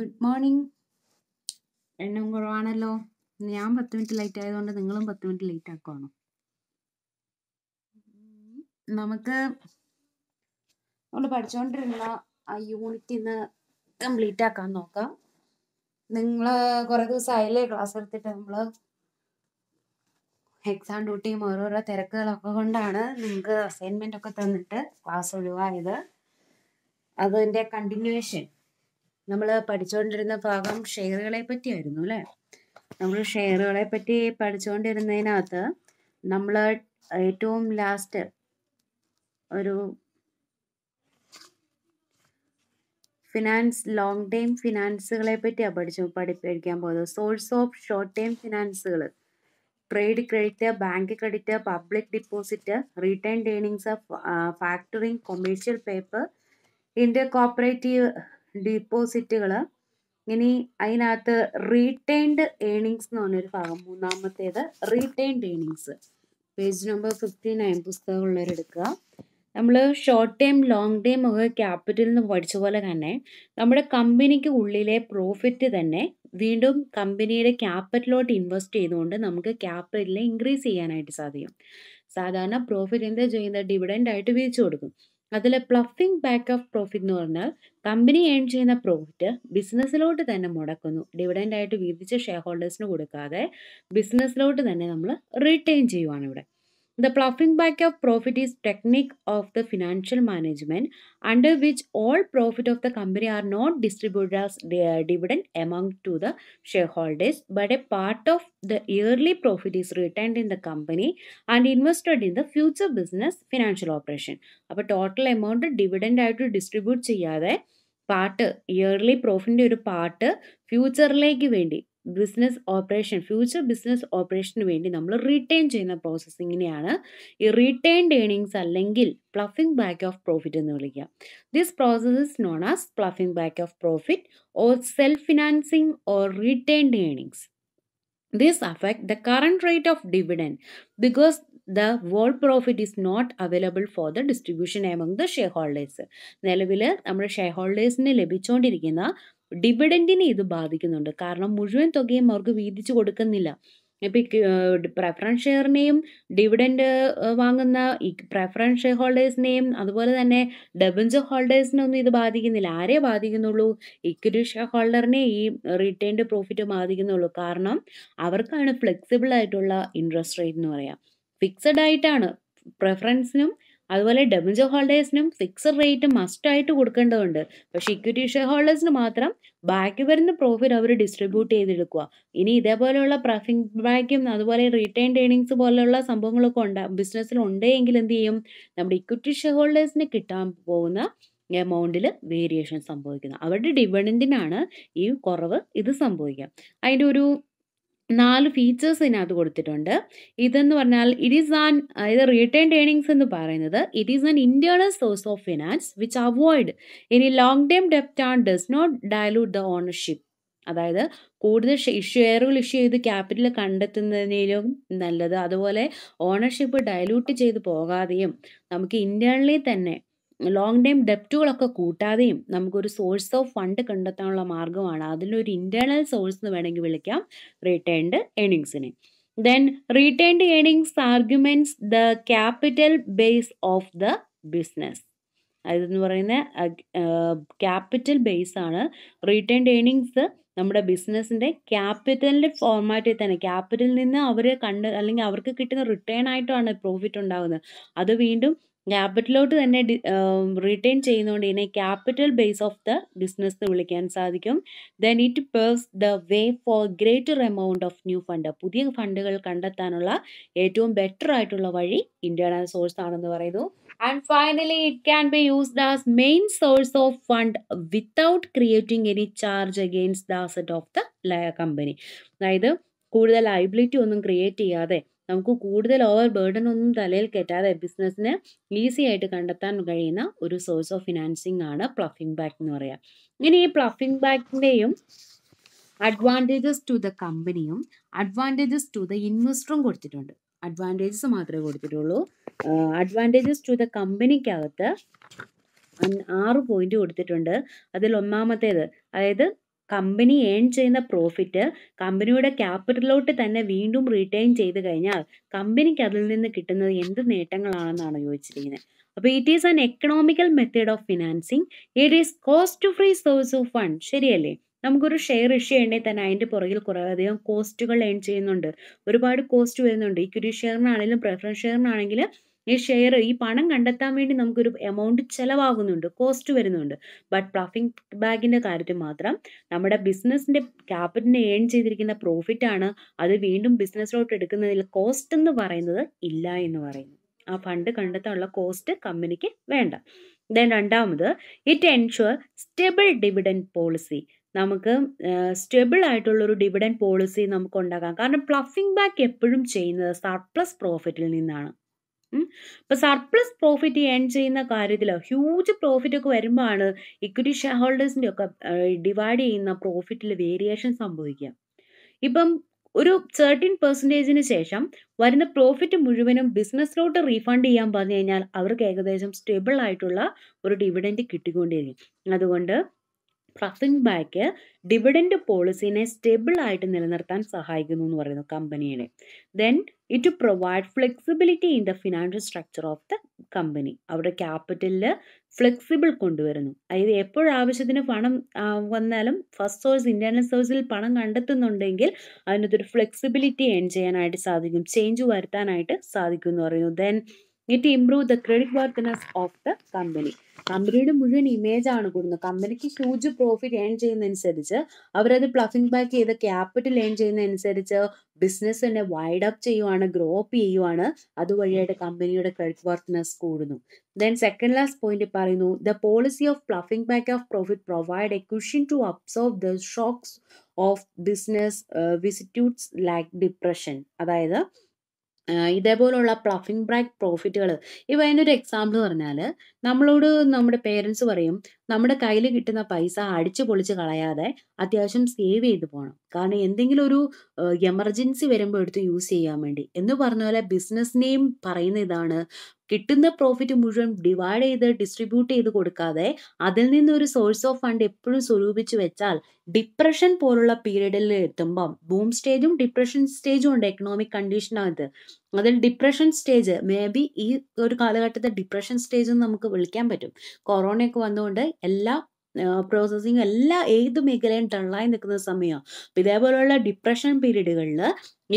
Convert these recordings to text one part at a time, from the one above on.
Good morning എണ്ണം കുറവാണല്ലോ ഞാൻ പത്ത് മിനിറ്റ് ലേറ്റ് ആയതുകൊണ്ട് നിങ്ങളും പത്ത് മിനിറ്റ് ലേറ്റ് ആക്കുവാണോ നമുക്ക് നമ്മൾ പഠിച്ചുകൊണ്ടിരുന്ന ആ യൂണിറ്റ് ഇന്ന് കംപ്ലീറ്റ് ആക്കാൻ നോക്കാം നിങ്ങൾ കുറേ ദിവസമായില്ലേ ക്ലാസ് എടുത്തിട്ട് നമ്മൾ എക്സാം ഡ്യൂട്ടിയും ഓരോരോ തിരക്കുകളൊക്കെ കൊണ്ടാണ് നിങ്ങൾക്ക് അസൈൻമെൻ്റ് ഒക്കെ തന്നിട്ട് ക്ലാസ് ഒഴിവായത് അതിൻ്റെ കണ്ടിന്യൂവേഷൻ നമ്മൾ പഠിച്ചുകൊണ്ടിരുന്ന ഭാഗം ഷെയറുകളെ പറ്റിയായിരുന്നു അല്ലെ നമ്മൾ ഷെയറുകളെ പറ്റി പഠിച്ചുകൊണ്ടിരുന്നതിനകത്ത് നമ്മൾ ഏറ്റവും ലാസ്റ്റ് ഒരു ഫിനാൻസ് ലോങ് ടൈം ഫിനാൻസുകളെ പറ്റിയാണ് പഠിച്ചു പഠിപ്പിക്കാൻ പോകുന്നത് സോഴ്സ് ഓഫ് ഷോർട്ട് ടൈം ഫിനാൻസുകൾ trade credit bank credit public deposit return earnings factoring commercial paper inter cooperative ഡിപ്പോസിറ്റുകൾ ഇനി അതിനകത്ത് റീറ്റെയിൻഡ് ഏണിങ്സ് എന്ന് പറഞ്ഞൊരു ഭാഗം മൂന്നാമത്തേത് retained earnings page number fifty nine പുസ്തകമുള്ളവരെടുക്കുക നമ്മൾ ഷോർട്ട് ടൈം ലോങ് ടൈം ഒക്കെ ക്യാപിറ്റലിൽ നിന്ന് പഠിച്ച പോലെ തന്നെ നമ്മുടെ കമ്പനിക്ക് ഉള്ളിലെ പ്രോഫിറ്റ് തന്നെ വീണ്ടും കമ്പനിയുടെ ക്യാപിറ്റലോട്ട് ഇൻവെസ്റ്റ് ചെയ്തുകൊണ്ട് നമുക്ക് ക്യാപിറ്റലിൽ ഇൻക്രീസ് ചെയ്യാനായിട്ട് സാധിക്കും സാധാരണ പ്രോഫിറ്റ് എന്താ ചെയ്യുന്നത് ഡിവിഡൻ്റ് ആയിട്ട് വീതിച്ചു കൊടുക്കും അതിൽ പ്ലഫിംഗ് ബാക്ക് ഓഫ് പ്രോഫിറ്റ് എന്ന് പറഞ്ഞാൽ കമ്പനി ഏൺ ചെയ്യുന്ന പ്രോഫിറ്റ് ബിസിനസ്സിലോട്ട് തന്നെ മുടക്കുന്നു ഡിവിഡൻ്റായിട്ട് വീതിച്ച് ഷെയർ ഹോൾഡേഴ്സിന് കൊടുക്കാതെ ബിസിനസ്സിലോട്ട് തന്നെ നമ്മൾ റിട്ടേൺ ചെയ്യുവാണ് ഇവിടെ The ploughing back of profit is technique of the financial management under which all profit of the company are not distributed as their dividend among to the shareholders but a part of the yearly profit is retained in the company and invested in the future business financial operation. total amount of dividend I ആയിട്ട് distribute ചെയ്യാതെ part yearly പ്രോഫിറ്റിൻ്റെ ഒരു part ഫ്യൂച്ചറിലേക്ക് വേണ്ടി business operation future business ഓപ്പറേഷന് വേണ്ടി നമ്മൾ retain ചെയ്യുന്ന പ്രോസസ്സിങ്ങിനെയാണ് ഈ റീറ്റെയിൻഡ് ഏണിങ്സ് അല്ലെങ്കിൽ പ്ലഫിംഗ് ബാക്ക് ഓഫ് പ്രോഫിറ്റ് എന്ന് വിളിക്കുക this process is known as ploughing back of profit or self financing or retained earnings this this the current rate of of because the whole profit profit not available for the distribution among the shareholders നിലവിൽ നമ്മുടെ share ഹോൾഡേഴ്സിന് ലഭിച്ചുകൊണ്ടിരിക്കുന്ന ഡിവിഡൻറ്റിനെ ഇത് ബാധിക്കുന്നുണ്ട് കാരണം മുഴുവൻ തുകയും അവർക്ക് വീതിച്ചു കൊടുക്കുന്നില്ല ഇപ്പം പ്രെഫറൻസ് ഷെയറിനെയും ഡിവിഡൻഡ് വാങ്ങുന്ന ഈ പ്രെഫറൻസ് ഷെയർ ഹോൾഡേഴ്സിനെയും അതുപോലെ തന്നെ ഡെബഞ്ചർ ഹോൾഡേഴ്സിനൊന്നും ഇത് ബാധിക്കുന്നില്ല ആരെ ബാധിക്കുന്നുള്ളൂ ഇക്വിറ്റി ഷെയർ ഹോൾഡറിനെ ഈ റിട്ടേൺഡ് പ്രോഫിറ്റ് ബാധിക്കുന്നുള്ളൂ കാരണം അവർക്കാണ് ഫ്ലെക്സിബിൾ ആയിട്ടുള്ള ഇൻട്രസ്റ്റ് റേറ്റ് എന്ന് പറയാം ഫിക്സഡ് ആയിട്ടാണ് പ്രെഫറൻസിനും അതുപോലെ ജോ ഹോൾഡേഴ്സിനും ഫിക്സഡ് റേറ്റ് മസ്റ്റ് ആയിട്ട് കൊടുക്കേണ്ടതുണ്ട് പക്ഷെ ഇക്വിറ്റി ഷെയർ ഹോൾഡേഴ്സിന് മാത്രം ബാക്കി വരുന്ന പ്രോഫിറ്റ് അവർ ഡിസ്ട്രിബ്യൂട്ട് ചെയ്തെടുക്കുക ഇനി ഇതേപോലെയുള്ള പ്രോഫിറ്റ് ബാക്കും അതുപോലെ റീറ്റൈൻ ഏണിങ്സ് പോലെയുള്ള സംഭവങ്ങളൊക്കെ ഉണ്ട് ബിസിനസ്സിൽ ഉണ്ടെങ്കിൽ എന്ത് ചെയ്യും നമ്മുടെ ഇക്വിറ്റി ഷെയർ ഹോൾഡേഴ്സിന് കിട്ടാൻ പോകുന്ന എമൗണ്ടിൽ വേരിയേഷൻ സംഭവിക്കുന്നത് അവരുടെ ഡിവിഡൻറ്റിനാണ് ഈ കുറവ് ഇത് സംഭവിക്കുക അതിൻ്റെ ഒരു നാല് ഫീച്ചേഴ്സ് ഇതിനകത്ത് കൊടുത്തിട്ടുണ്ട് ഇതെന്ന് പറഞ്ഞാൽ ഇറ്റ് ഈസ് ആൻ ഇത് റിട്ടേൺ ഏണിങ്സ് എന്ന് പറയുന്നത് it is an internal source of finance which avoid any long term ഡെപ്റ്റ് and does not dilute the ownership അതായത് കൂടുതൽ ഷെയറുകൾ ഇഷ്യൂ ചെയ്ത് ക്യാപിറ്റൽ കണ്ടെത്തുന്നതിനും നല്ലത് അതുപോലെ ഓണർഷിപ്പ് ഡയലൂട്ട് ചെയ്ത് പോകാതെയും നമുക്ക് ഇന്റേണലി തന്നെ ലോങ് ടൈം ഡെപ്റ്റുകളൊക്കെ കൂട്ടാതെയും നമുക്കൊരു സോഴ്സ് ഓഫ് ഫണ്ട് കണ്ടെത്താനുള്ള മാർഗ്ഗമാണ് അതിലൊരു ഇൻറ്റേർണൽ സോഴ്സ് എന്ന് വേണമെങ്കിൽ വിളിക്കാം റിട്ടേൺഡ് ഏണിങ്സിനെ then returned earnings arguments the capital base of the business അതെന്ന് പറയുന്ന ക്യാപിറ്റൽ ബേസ് ആണ് റിട്ടേൺഡ് ഏണിങ്സ് നമ്മുടെ ബിസിനസ്സിൻ്റെ ക്യാപിറ്റലിൻ്റെ ഫോർമാറ്റിൽ തന്നെ ക്യാപിറ്റലിൽ നിന്ന് അവർ കണ്ട് അല്ലെങ്കിൽ അവർക്ക് കിട്ടുന്ന റിട്ടേൺ ആയിട്ടാണ് പ്രോഫിറ്റ് ഉണ്ടാകുന്നത് അത് വീണ്ടും ക്യാപിറ്റലോട്ട് തന്നെ റിട്ടേൺ ചെയ്യുന്നതുകൊണ്ട് ഇതിനെ capital base of the business വിളിക്കാൻ സാധിക്കും then it paves the way for greater amount of new fund പുതിയ ഫണ്ടുകൾ കണ്ടെത്താനുള്ള ഏറ്റവും ബെറ്റർ ആയിട്ടുള്ള വഴി ഇൻറ്റേർണൽ സോഴ്സ് ആണെന്ന് പറയുന്നു and finally it can be used as main source of fund without creating any charge against the asset of the company അതായത് കൂടുതൽ ലൈബിലിറ്റി ഒന്നും ക്രിയേറ്റ് ചെയ്യാതെ നമുക്ക് കൂടുതൽ ഓവർ ബേർഡൻ ഒന്നും തലയിൽ കെട്ടാതെ ബിസിനസ്സിന് ഈസി ആയിട്ട് കണ്ടെത്താൻ കഴിയുന്ന ഒരു സോഴ്സ് ഓഫ് ഫിനാൻസിങ് ആണ് പ്ലഫിംഗ് ബാക്ക് എന്ന് പറയുക ഇങ്ങനെ ഈ പ്ലഫിംഗ് ബാക്കിൻ്റെയും അഡ്വാൻറ്റേജസ് ടു ദ കമ്പനിയും അഡ്വാൻറ്റേജസ് ടു ദ ഇൻവെസ്റ്ററും കൊടുത്തിട്ടുണ്ട് അഡ്വാൻറ്റേജസ് മാത്രമേ കൊടുത്തിട്ടുള്ളൂ അഡ്വാൻറ്റേജസ് ടു ദ കമ്പനിക്കകത്ത് ആറ് പോയിന്റ് കൊടുത്തിട്ടുണ്ട് അതിൽ ഒന്നാമത്തേത് അതായത് കമ്പനി ഏൺ ചെയ്യുന്ന പ്രോഫിറ്റ് കമ്പനിയുടെ ക്യാപിറ്റലിലോട്ട് തന്നെ വീണ്ടും റീറ്റെയിൻ ചെയ്ത് കഴിഞ്ഞാൽ കമ്പനിക്ക് അതിൽ നിന്ന് കിട്ടുന്നത് എന്ത് നേട്ടങ്ങളാണെന്നാണ് ചോദിച്ചിരിക്കുന്നത് അപ്പോൾ it is an economical method of financing it is cost free source of fund ശരിയല്ലേ നമുക്കൊരു ഷെയർ ഇഷ്യൂ ഉണ്ടെങ്കിൽ തന്നെ അതിൻ്റെ പുറകിൽ കുറേയധികം കോസ്റ്റുകൾ ഏൺ ചെയ്യുന്നുണ്ട് ഒരുപാട് കോസ്റ്റ് വരുന്നുണ്ട് ഇക്വിറ്റി ഷെയറിനാണെങ്കിലും പ്രിഫറൻസ് ഷെയറിനാണെങ്കിലും ഈ ഷെയർ ഈ പണം കണ്ടെത്താൻ വേണ്ടി നമുക്കൊരു എമൗണ്ട് ചിലവാകുന്നുണ്ട് കോസ്റ്റ് വരുന്നുണ്ട് ബട്ട് പ്ലഫിംഗ് ബാഗിൻ്റെ കാര്യത്തിൽ മാത്രം നമ്മുടെ ബിസിനസ്സിൻ്റെ ക്യാപിറ്റലിനെ ഏൺ ചെയ്തിരിക്കുന്ന പ്രോഫിറ്റ് ആണ് അത് വീണ്ടും ബിസിനസ്സിലോട്ട് എടുക്കുന്നതിൽ കോസ്റ്റ് എന്ന് പറയുന്നത് ഇല്ല എന്ന് പറയുന്നു ആ ഫണ്ട് കണ്ടെത്താനുള്ള കോസ്റ്റ് കമ്പനിക്ക് വേണ്ട ദെൻ രണ്ടാമത് it ensure stable dividend policy നമുക്ക് സ്റ്റെബിൾ ആയിട്ടുള്ള ഒരു പോളിസി നമുക്ക് ഉണ്ടാക്കാം കാരണം പ്ലഫിംഗ് ബാക്ക് എപ്പോഴും ചെയ്യുന്നത് സർപ്ലസ് പ്രോഫിറ്റിൽ നിന്നാണ് അപ്പോൾ സർപ്ലസ് പ്രോഫിറ്റ് ഏൺ ചെയ്യുന്ന കാര്യത്തിൽ ഹ്യൂജ് പ്രോഫിറ്റ് ഒക്കെ വരുമ്പോഴാണ് ഇക്വിറ്റി ഷെയർ ഹോൾഡേഴ്സിൻ്റെ ഒക്കെ ഡിവൈഡ് ചെയ്യുന്ന പ്രോഫിറ്റിൽ വേരിയേഷൻ സംഭവിക്കുക ഇപ്പം ഒരു സെർട്ടീൻ പെർസെൻറ്റേജിന് ശേഷം വരുന്ന പ്രോഫിറ്റ് മുഴുവനും ബിസിനസ്സിലോട്ട് റീഫണ്ട് ചെയ്യാൻ പറഞ്ഞു കഴിഞ്ഞാൽ അവർക്ക് ഏകദേശം സ്റ്റേബിൾ ആയിട്ടുള്ള ഒരു ഡിവിഡൻറ്റ് കിട്ടിക്കൊണ്ടിരിക്കും അതുകൊണ്ട് പ്രഫിംഗ് ബാക്ക് ഡിവിഡൻഡ് പോളിസിനെ സ്റ്റെബിൾ ആയിട്ട് നിലനിർത്താൻ സഹായിക്കുന്നു എന്ന് പറയുന്നു കമ്പനിയുടെ then it provide flexibility in the financial structure of the company അവരുടെ ക്യാപിറ്റലിൽ ഫ്ലെക്സിബിൾ കൊണ്ടുവരുന്നു അതായത് എപ്പോഴാവശ്യത്തിന് പണം വന്നാലും ഫസ്റ്റ് സോഴ്സ് ഇൻറ്റേർണൽ സോഴ്സിൽ പണം കണ്ടെത്തുന്നുണ്ടെങ്കിൽ അതിനകത്തൊരു ഫ്ലെക്സിബിലിറ്റി എൺ ചെയ്യാനായിട്ട് സാധിക്കും ചേഞ്ച് വരുത്താനായിട്ട് സാധിക്കും എന്ന് പറയുന്നു then it improve the credit worthiness of the company കമ്പനിയുടെ മുഴുവൻ ഇമേജാണ് കൂടുന്നത് കമ്പനിക്ക് ഹ്യൂജ് പ്രോഫിറ്റ് ഏൺ ചെയ്യുന്നതനുസരിച്ച് അവരത് പ്ലഫിംഗ് ബാക്ക് ചെയ്ത് ക്യാപിറ്റൽ ഏൺ ചെയ്യുന്നതനുസരിച്ച് ബിസിനസ് തന്നെ വൈഡ് അപ്പ് ചെയ്യുവാണ് ഗ്രോ അപ്പ് ചെയ്യുവാണ് അതുവഴിയായിട്ട് കമ്പനിയുടെ ക്രെഡിറ്റ് വർത്ത്നസ് കൂടുന്നു ദെൻ സെക്കൻഡ് ലാസ്റ്റ് പോയിന്റ് പറയുന്നു the policy of ploughing back of profit provide a cushion to absorb the shocks of business vicissitudes like depression അതായത് ഇതേപോലുള്ള പ്ലഫിംഗ് ബ്രാക്ക് പ്രോഫിറ്റുകൾ ഇവ അതിനൊരു എക്സാമ്പിൾ പറഞ്ഞാൽ നമ്മളോട് നമ്മുടെ പേരൻസ് പറയും നമ്മുടെ കയ്യിൽ കിട്ടുന്ന പൈസ അടിച്ചു പൊളിച്ച് കളയാതെ അത്യാവശ്യം സേവ് ചെയ്ത് പോകണം കാരണം എന്തെങ്കിലും ഒരു എമർജൻസി വരുമ്പോൾ എടുത്ത് യൂസ് ചെയ്യാൻ വേണ്ടി എന്ന് പറഞ്ഞ പോലെ ബിസിനസ്സിനെയും പറയുന്ന ഇതാണ് കിട്ടുന്ന പ്രോഫിറ്റ് മുഴുവൻ ഡിവൈഡ് ചെയ്ത് ഡിസ്ട്രിബ്യൂട്ട് ചെയ്ത് കൊടുക്കാതെ അതിൽ നിന്ന് ഒരു സോഴ്സ് ഓഫ് ഫണ്ട് എപ്പോഴും സ്വരൂപിച്ചു വെച്ചാൽ ഡിപ്രഷൻ പോലുള്ള പീരീഡിൽ എത്തുമ്പം ബൂം സ്റ്റേജും ഡിപ്രഷൻ സ്റ്റേജും ഉണ്ട് എക്കണോമിക് കണ്ടീഷനകത്ത് അതിൽ ഡിപ്രഷൻ സ്റ്റേജ് മേ ബി ഈ ഒരു കാലഘട്ടത്തെ ഡിപ്രഷൻ സ്റ്റേജ് എന്ന് നമുക്ക് വിളിക്കാൻ പറ്റും കൊറോണയൊക്കെ വന്നുകൊണ്ട് എല്ലാ പ്രോസസ്സിങ് എല്ലാ ഏത് മേഖലയും ടണ്ണായി നിൽക്കുന്ന സമയമാണ് ഇതേപോലെയുള്ള ഡിപ്രഷൻ പീരീഡുകളിൽ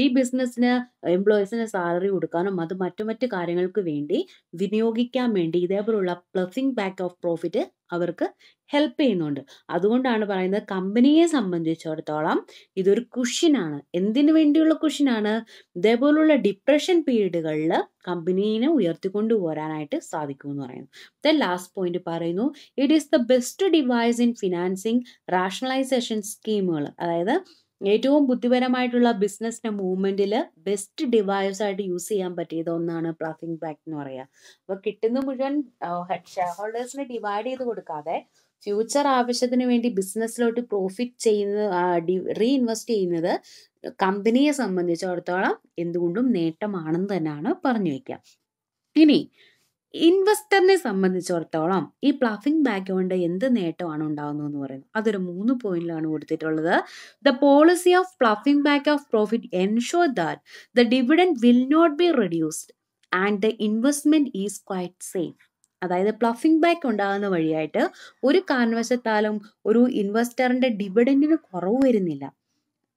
ഈ ബിസിനസ്സിന് എംപ്ലോയീസിന് സാലറി കൊടുക്കാനും അത് മറ്റു മറ്റു കാര്യങ്ങൾക്ക് വേണ്ടി വിനിയോഗിക്കാൻ വേണ്ടി ഇതേപോലുള്ള പ്ലസിംഗ് ബാക്ക് ഓഫ് പ്രോഫിറ്റ് അവർക്ക് ഹെൽപ്പ് ചെയ്യുന്നുണ്ട് അതുകൊണ്ടാണ് പറയുന്നത് കമ്പനിയെ സംബന്ധിച്ചിടത്തോളം ഇതൊരു കുഷ്യനാണ് എന്തിനു വേണ്ടിയുള്ള കുഷ്യനാണ് ഇതേപോലുള്ള ഡിപ്രഷൻ പീരീഡുകളിൽ കമ്പനീനെ ഉയർത്തിക്കൊണ്ടു പോരാനായിട്ട് സാധിക്കും എന്ന് പറയുന്നു ദ ലാസ്റ്റ് പോയിന്റ് പറയുന്നു it is the best device in financing rationalisation സ്കീമുകൾ അതായത് ഏറ്റവും ബുദ്ധിപരമായിട്ടുള്ള ബിസിനസ്സിൻ്റെ മൂവ്മെന്റിൽ ബെസ്റ്റ് ഡിവൈസ് ആയിട്ട് യൂസ് ചെയ്യാൻ പറ്റിയത് ഒന്നാണ് പ്ലഫിംഗ് ബാക്ക് എന്ന് പറയുക അപ്പൊ കിട്ടുന്ന മുഴുവൻ ഷെയർ ഹോൾഡേഴ്സിനെ ഡിവൈഡ് ചെയ്ത് കൊടുക്കാതെ ഫ്യൂച്ചർ ആവശ്യത്തിന് വേണ്ടി ബിസിനസ്സിലോട്ട് പ്രോഫിറ്റ് ചെയ്യുന്നത് റീ ഇൻവെസ്റ്റ് ചെയ്യുന്നത് കമ്പനിയെ സംബന്ധിച്ചിടത്തോളം എന്തുകൊണ്ടും നേട്ടമാണെന്ന് തന്നെയാണ് പറഞ്ഞു വയ്ക്കുക ഇനി ഇൻവെസ്റ്ററിനെ സംബന്ധിച്ചിടത്തോളം ഈ പ്ലഫിംഗ് ബാക്ക് കൊണ്ട് എന്ത് നേട്ടമാണ് ഉണ്ടാകുന്നത് എന്ന് പറയുന്നത് അതൊരു മൂന്ന് പോയിന്റിലാണ് കൊടുത്തിട്ടുള്ളത് the policy of ploughing back of profit ensure that the dividend will not be reduced and the investment is quite safe അതായത് പ്ലഫിംഗ് ബാക്ക് ഉണ്ടാകുന്ന വഴിയായിട്ട് ഒരു കാരണവശത്താലും ഒരു ഇൻവെസ്റ്ററിന്റെ ഡിവിഡൻഡിന് കുറവ് വരുന്നില്ല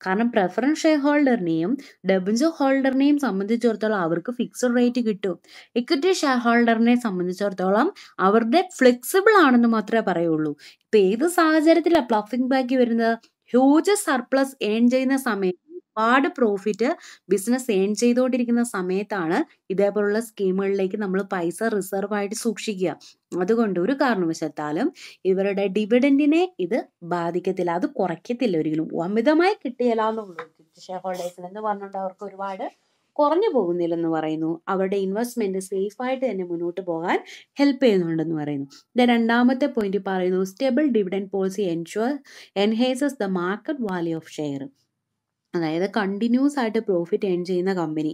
കാരണം പ്രെഫറൻസ് ഷെയർ ഹോൾഡറിനെയും ഡെബിഞ്ചർ ഹോൾഡറിനെയും സംബന്ധിച്ചിടത്തോളം അവർക്ക് ഫിക്സഡ് റേറ്റ് കിട്ടും ഇക്വിറ്റി ഷെയർ ഹോൾഡറിനെ സംബന്ധിച്ചിടത്തോളം അവരുടെ ഫ്ലെക്സിബിൾ ആണെന്ന് മാത്രമേ പറയുള്ളൂ ഇപ്പൊ ഏത് സാഹചര്യത്തിലാണ് പ്ലഫിംഗ് ബാക്കി വരുന്നത് ഹ്യൂജ് സർപ്ലസ് ഏൺ ചെയ്യുന്ന സമയത്ത് ഒരുപാട് പ്രോഫിറ്റ് ബിസിനസ് ഏൺ ചെയ്തുകൊണ്ടിരിക്കുന്ന സമയത്താണ് ഇതേപോലുള്ള സ്കീമുകളിലേക്ക് നമ്മൾ പൈസ റിസർവ് ആയിട്ട് സൂക്ഷിക്കുക അതുകൊണ്ട് ഒരു കാരണവശത്താലും ഇവരുടെ ഡിവിഡൻറ്റിനെ ഇത് ബാധിക്കത്തില്ല അത് കുറയ്ക്കത്തില്ല ഒരിക്കലും അമിതമായി എന്നുള്ളൂ ഷെയർ ഹോൾഡേഴ്സിൽ എന്ന് പറഞ്ഞിട്ട് അവർക്ക് ഒരുപാട് കുറഞ്ഞു പോകുന്നില്ലെന്ന് പറയുന്നു അവരുടെ ഇൻവെസ്റ്റ്മെന്റ് സേഫ് ആയിട്ട് തന്നെ മുന്നോട്ട് പോകാൻ ഹെൽപ്പ് ചെയ്യുന്നുണ്ടെന്ന് പറയുന്നു രണ്ടാമത്തെ പോയിന്റ് പറയുന്നു stable dividend policy ensure enhances the market value of share അതായത് കണ്ടിന്യൂസ് ആയിട്ട് പ്രോഫിറ്റ് ഏൺ ചെയ്യുന്ന കമ്പനി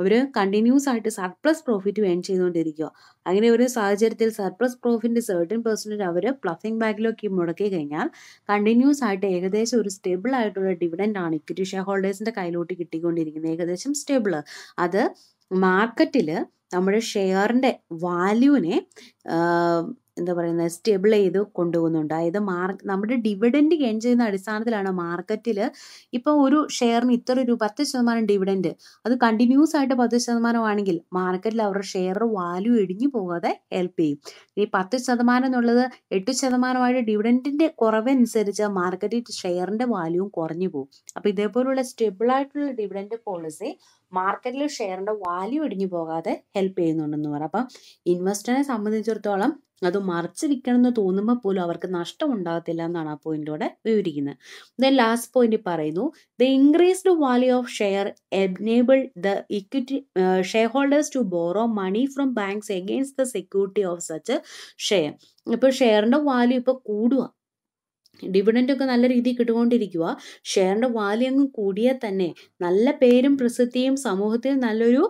അവർ കണ്ടിന്യൂസ് ആയിട്ട് സർപ്ലസ് പ്രോഫിറ്റ് ഏൺ ചെയ്തുകൊണ്ടിരിക്കുക അങ്ങനെ ഒരു സാഹചര്യത്തിൽ സർപ്ലസ് പ്രോഫിറ്റിൻ്റെ സെർട്ടൻ പെർസെൻറ്റേജ് അവർ പ്ലഫിംഗ് ബാങ്കിലേക്ക് മുടക്കി കഴിഞ്ഞാൽ കണ്ടിന്യൂസ് ആയിട്ട് ഏകദേശം ഒരു സ്റ്റേബിൾ ആയിട്ടുള്ള ഡിവിഡൻ്റ് ആണ് ഇക്വിറ്റി ഷെയർ ഹോൾഡേഴ്സിൻ്റെ കയ്യിലോട്ട് കിട്ടിക്കൊണ്ടിരിക്കുന്നത് ഏകദേശം സ്റ്റേബിൾ അത് മാർക്കറ്റിൽ നമ്മുടെ ഷെയറിൻ്റെ വാല്യൂവിനെ എന്താ പറയുന്നത് സ്റ്റേബിൾ ചെയ്ത് കൊണ്ടുപോകുന്നുണ്ട് അതായത് മാർക്ക് നമ്മുടെ ഡിവിഡൻഡ് ഗെയിൻ ചെയ്യുന്ന അടിസ്ഥാനത്തിലാണ് മാർക്കറ്റിൽ ഇപ്പോൾ ഒരു ഷെയറിന് ഇത്ര ഒരു പത്ത് ശതമാനം ഡിവിഡൻഡ് അത് കണ്ടിന്യൂസ് ആയിട്ട് പത്ത് ശതമാനമാണെങ്കിൽ മാർക്കറ്റിൽ അവരുടെ ഷെയർ വാല്യൂ ഇടിഞ്ഞു പോകാതെ ഹെൽപ്പ് ചെയ്യും ഈ പത്ത് ശതമാനം എന്നുള്ളത് എട്ട് ശതമാനമായിട്ട് ഡിവിഡൻഡിൻ്റെ കുറവനുസരിച്ച് മാർക്കറ്റിൽ ഷെയറിൻ്റെ വാല്യൂവും കുറഞ്ഞു പോകും അപ്പോൾ ഇതേപോലുള്ള സ്റ്റേബിളായിട്ടുള്ള ഡിവിഡൻഡ് പോളിസി മാർക്കറ്റിൽ ഷെയറിൻ്റെ വാല്യൂ ഇടിഞ്ഞു പോകാതെ ഹെൽപ്പ് ചെയ്യുന്നുണ്ടെന്ന് പറയാം അപ്പം ഇൻവെസ്റ്ററിനെ സംബന്ധിച്ചിടത്തോളം അത് മറിച്ച് എന്ന് തോന്നുമ്പോൾ പോലും അവർക്ക് നഷ്ടം ഉണ്ടാകത്തില്ല എന്നാണ് ആ പോയിന്റിലൂടെ വിവരിക്കുന്നത് ലാസ്റ്റ് പോയിന്റ് പറയുന്നു the increased value of share enable the equity shareholders to borrow money from banks against the security of such share ഇപ്പൊ ഷെയറിന്റെ വാല്യൂ ഇപ്പൊ കൂടുക ഒക്കെ നല്ല രീതിയിൽ കിട്ടുകൊണ്ടിരിക്കുക ഷെയറിൻ്റെ വാല്യൂ അങ്ങ് കൂടിയാൽ തന്നെ നല്ല പേരും പ്രസിദ്ധിയും സമൂഹത്തിൽ നല്ലൊരു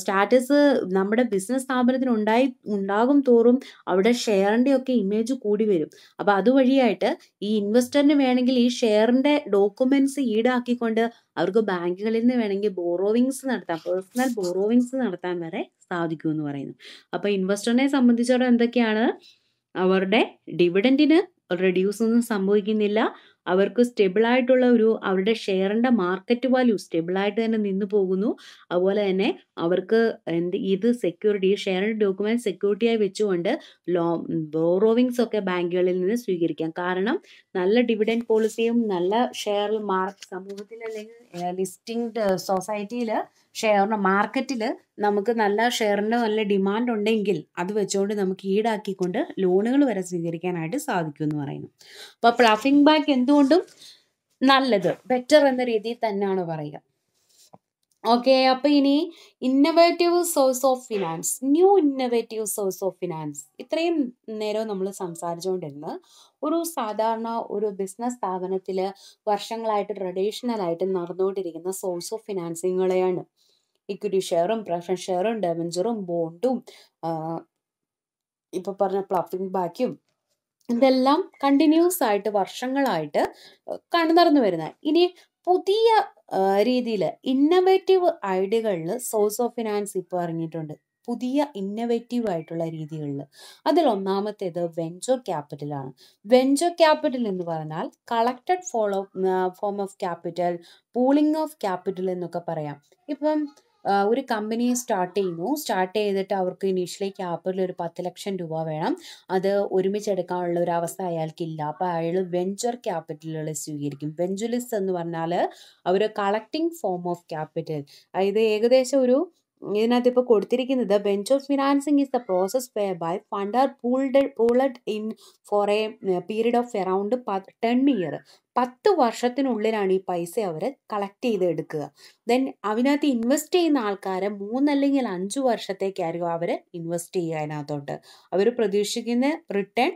സ്റ്റാറ്റസ് നമ്മുടെ ബിസിനസ് സ്ഥാപനത്തിന് ഉണ്ടായി ഉണ്ടാകും തോറും അവിടെ ഷെയറിൻ്റെ ഒക്കെ ഇമേജ് കൂടി വരും അപ്പോൾ അതുവഴിയായിട്ട് ഈ ഇൻവെസ്റ്ററിന് വേണമെങ്കിൽ ഈ ഷെയറിൻ്റെ ഡോക്യുമെൻറ്റ്സ് ഈടാക്കിക്കൊണ്ട് അവർക്ക് ബാങ്കുകളിൽ നിന്ന് വേണമെങ്കിൽ ബോറോവിങ്സ് നടത്താം പേഴ്സണൽ ബോറോവിങ്സ് നടത്താൻ വരെ സാധിക്കുമെന്ന് പറയുന്നു അപ്പോൾ ഇൻവെസ്റ്ററിനെ സംബന്ധിച്ചിടത്തോളം എന്തൊക്കെയാണ് അവരുടെ ഡിവിഡൻറ്റിന് റെഡ്യൂസ് ഒന്നും സംഭവിക്കുന്നില്ല അവർക്ക് സ്റ്റെബിളായിട്ടുള്ള ഒരു അവരുടെ ഷെയറിൻ്റെ മാർക്കറ്റ് വാല്യൂ സ്റ്റെബിളായിട്ട് തന്നെ നിന്ന് പോകുന്നു അതുപോലെ തന്നെ അവർക്ക് എന്ത് ഇത് സെക്യൂരിറ്റി ഷെയറിൻ്റെ ഡോക്യുമെൻറ്റ് സെക്യൂരിറ്റിയായി വെച്ചുകൊണ്ട് ലോ ബോറോവിങ്സ് ഒക്കെ ബാങ്കുകളിൽ നിന്ന് സ്വീകരിക്കാം കാരണം നല്ല ഡിവിഡൻഡ് പോളിസിയും നല്ല ഷെയർ മാർക്ക് സമൂഹത്തിൽ അല്ലെങ്കിൽ ലിസ്റ്റിംഗ് സൊസൈറ്റിയിൽ ഷെയറിന് മാർക്കറ്റിൽ നമുക്ക് നല്ല ഷെയറിന് നല്ല ഡിമാൻഡ് ഉണ്ടെങ്കിൽ അത് വെച്ചുകൊണ്ട് നമുക്ക് ഈടാക്കിക്കൊണ്ട് ലോണുകൾ വരെ സ്വീകരിക്കാനായിട്ട് സാധിക്കും എന്ന് പറയുന്നു അപ്പോൾ പ്ലഫിംഗ് ബാക്ക് എന്തുകൊണ്ടും നല്ലത് ബെറ്റർ എന്ന രീതിയിൽ തന്നെയാണ് പറയുക ഓക്കെ അപ്പൊ ഇനി innovative source of finance new innovative source of finance ഇത്രയും നേരം നമ്മൾ സംസാരിച്ചുകൊണ്ടിരുന്നത് ഒരു സാധാരണ ഒരു ബിസിനസ് സ്ഥാപനത്തിൽ വർഷങ്ങളായിട്ട് ട്രഡീഷണലായിട്ട് ആയിട്ട് നടന്നുകൊണ്ടിരിക്കുന്ന സോഴ്സ് ഓഫ് ഫിനാൻസിങ്ങുകളെയാണ് ഇക്വിറ്റി ഷെയറും പ്രിഫറൻസ് ഷെയറും ഡെവഞ്ചറും ബോണ്ടും ഇപ്പോൾ പറഞ്ഞ പ്ലഫിംഗ് ബാക്കിയും ഇതെല്ലാം കണ്ടിന്യൂസ് ആയിട്ട് വർഷങ്ങളായിട്ട് കണ്ടു നടന്നു വരുന്ന ഇനി പുതിയ രീതിയിൽ ഇന്നവേറ്റീവ് ഐഡിയകളിൽ സോഴ്സ് ഓഫ് ഫിനാൻസ് ഇപ്പോൾ ഇറങ്ങിയിട്ടുണ്ട് പുതിയ ഇന്നവേറ്റീവ് ആയിട്ടുള്ള രീതികളിൽ അതിൽ ഒന്നാമത്തേത് വെഞ്ചോ ക്യാപിറ്റലാണ് വെഞ്ചോ ക്യാപിറ്റൽ എന്ന് പറഞ്ഞാൽ collected follow form of capital pooling of capital എന്നൊക്കെ പറയാം ഇപ്പം ഒരു കമ്പനി സ്റ്റാർട്ട് ചെയ്യുന്നു സ്റ്റാർട്ട് ചെയ്തിട്ട് അവർക്ക് ഇനീഷ്യലി ക്യാപിറ്റൽ ഒരു പത്ത് ലക്ഷം രൂപ വേണം അത് ഒരുമിച്ചെടുക്കാനുള്ള ഒരു അവസ്ഥ അയാൾക്കില്ല അപ്പോൾ അയാൾ വെഞ്ചർ ക്യാപിറ്റലുകൾ സ്വീകരിക്കും വെഞ്ചുലിസ് എന്ന് പറഞ്ഞാൽ അവർ കളക്ടിങ് ഫോം ഓഫ് ക്യാപിറ്റൽ അതായത് ഏകദേശം ഒരു ഇതിനകത്ത് ഇപ്പോൾ കൊടുത്തിരിക്കുന്നത് bench of financing is the process way by fund are pooled pooled in for a period of around ten year പത്ത് വർഷത്തിനുള്ളിലാണ് ഈ പൈസ അവർ കളക്ട് ചെയ്ത് എടുക്കുക ദെൻ അതിനകത്ത് ഇൻവെസ്റ്റ് ചെയ്യുന്ന ആൾക്കാരെ മൂന്നല്ലെങ്കിൽ അഞ്ച് വർഷത്തേക്കായിരിക്കും അവർ ഇൻവെസ്റ്റ് ചെയ്യുക അതിനകത്തോട്ട് അവർ പ്രതീക്ഷിക്കുന്ന റിട്ടേൺ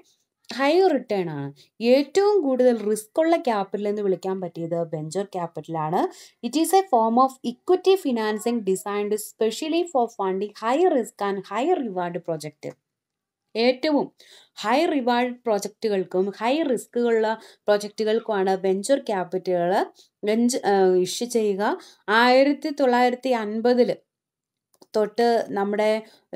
ഹൈ റിട്ടേൺ ആണ് ഏറ്റവും കൂടുതൽ റിസ്ക് ഉള്ള ക്യാപിറ്റൽ എന്ന് വിളിക്കാൻ പറ്റിയത് വെഞ്ചർ ക്യാപിറ്റലാണ് it is a form of equity financing designed specially for funding high risk and high reward project ഏറ്റവും ഹൈ റിവാർഡ് പ്രോജക്റ്റുകൾക്കും ഹൈ റിസ്ക്കുകളുള്ള പ്രൊജക്റ്റുകൾക്കുമാണ് വെഞ്ചർ ക്യാപിറ്റലുകൾ ഇഷ്യൂ ചെയ്യുക ആയിരത്തി തൊള്ളായിരത്തി അൻപതിൽ തൊട്ട് നമ്മുടെ